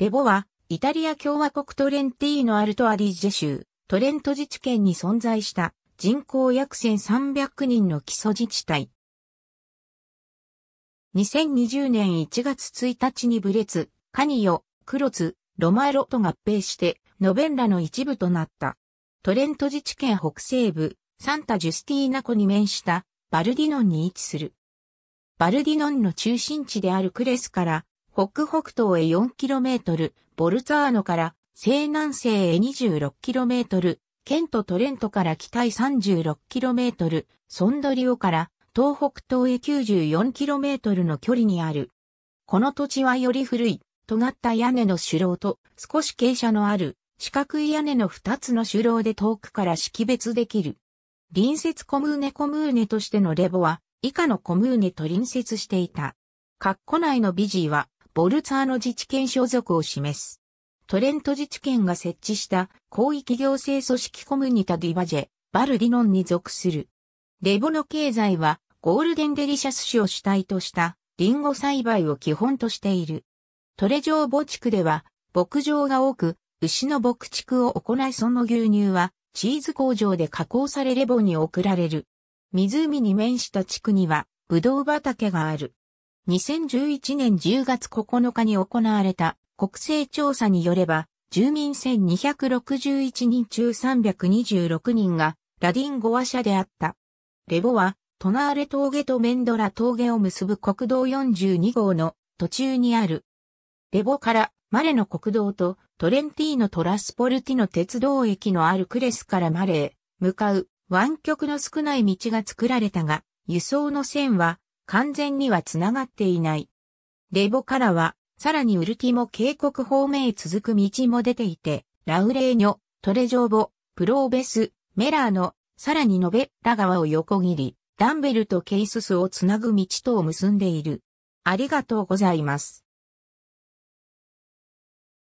レボは、イタリア共和国トレンティーノ・アルト・アディジェ州、トレント自治県に存在した人口約1300人の基礎自治体。2020年1月1日にブレツ、カニヨ、クロツ、ロマエロと合併して、ノベンラの一部となった。トレント自治県北西部、サンタ・ジュスティーナ湖に面した、バルディノンに位置する。バルディノンの中心地であるクレスから、北北東へ 4km、ボルツァーノから西南西へ 26km、ケント・トレントから北へ 36km、ソンドリオから東北東へ 94km の距離にある。この土地はより古い、尖った屋根の主楼と少し傾斜のある四角い屋根の二つの主楼で遠くから識別できる。隣接コムーネコムーネとしてのレボは以下のコムーネと隣接していた。括弧内のビジーはボルツァーノ自治権所属を示す。トレント自治権が設置した広域行政組織コムニタ・ディバジェ、バルディノンに属する。レボの経済はゴールデンデリシャス種を主体としたリンゴ栽培を基本としている。トレジョーボ地区では牧場が多く、牛の牧畜を行いその牛乳はチーズ工場で加工されレボに送られる。湖に面した地区にはブドウ畑がある。2011年10月9日に行われた国勢調査によれば、住民1261人中326人がラディンゴア社であった。レボは、トナーレ峠とメンドラ峠を結ぶ国道42号の途中にある。レボからマレの国道とトレンティーノ・トラスポルティの鉄道駅のあるクレスからマレへ向かう湾曲の少ない道が作られたが、輸送の線は完全には繋がっていない。レボからは、さらにウルティモ渓谷方面へ続く道も出ていて、ラウレーニョ、トレジョーボ、プローベス、メラーノ、さらにノベッラ川を横切り、ダンベルとケイススをつなぐ道とを結んでいる。ありがとうございます。